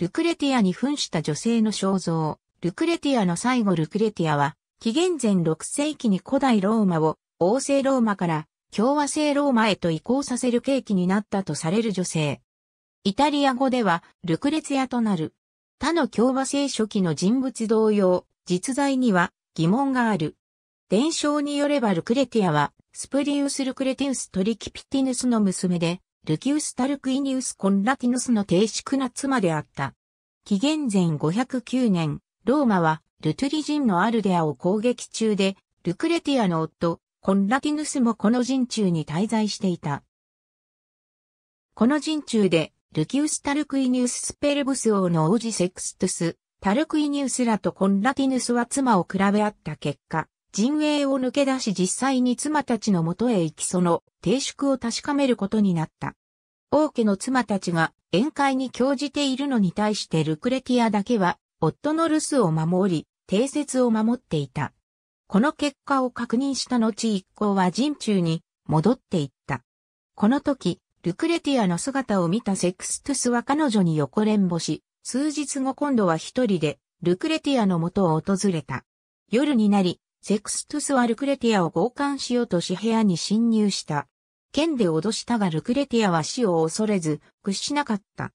ルクレティアに扮した女性の肖像、ルクレティアの最後ルクレティアは、紀元前6世紀に古代ローマを、王政ローマから共和制ローマへと移行させる契機になったとされる女性。イタリア語では、ルクレツィアとなる。他の共和制初期の人物同様、実在には疑問がある。伝承によればルクレティアは、スプリウス・ルクレティウス・トリキピティヌスの娘で、ルキウス・タルクイニウス・コンラティヌスの低粛な妻であった。紀元前509年、ローマはルトゥリ人のアルデアを攻撃中で、ルクレティアの夫、コンラティヌスもこの陣中に滞在していた。この陣中で、ルキウス・タルクイニウス・スペルブス王の王子セクストゥス、タルクイニウスらとコンラティヌスは妻を比べ合った結果、陣営を抜け出し実際に妻たちの元へ行きその定宿を確かめることになった。王家の妻たちが宴会に興じているのに対してルクレティアだけは夫の留守を守り、定説を守っていた。この結果を確認した後一行は陣中に戻っていった。この時、ルクレティアの姿を見たセクストゥスは彼女に横連母し、数日後今度は一人でルクレティアの元を訪れた。夜になり、セクストゥスはルクレティアを強姦しようとし部屋に侵入した。剣で脅したがルクレティアは死を恐れず、屈しなかった。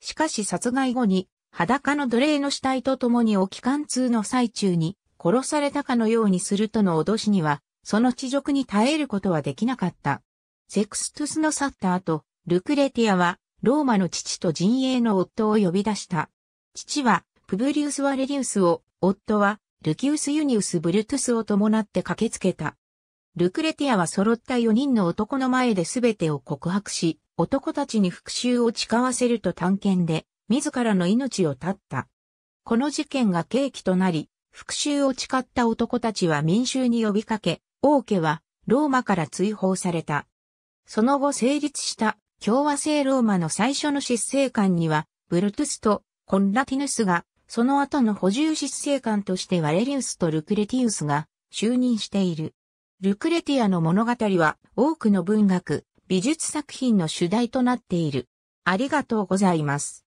しかし殺害後に、裸の奴隷の死体と共に置き貫通の最中に、殺されたかのようにするとの脅しには、その地辱に耐えることはできなかった。セクストゥスの去った後、ルクレティアは、ローマの父と陣営の夫を呼び出した。父は、プブリウス・ワレリウスを、夫は、ルキウス・ユニウス・ブルトゥスを伴って駆けつけた。ルクレティアは揃った4人の男の前で全てを告白し、男たちに復讐を誓わせると探検で、自らの命を絶った。この事件が契機となり、復讐を誓った男たちは民衆に呼びかけ、王家はローマから追放された。その後成立した共和制ローマの最初の執政官には、ブルトゥスとコンラティヌスがその後の補充執政官としてワレリウスとルクレティウスが就任している。ルクレティアの物語は多くの文学、美術作品の主題となっている。ありがとうございます。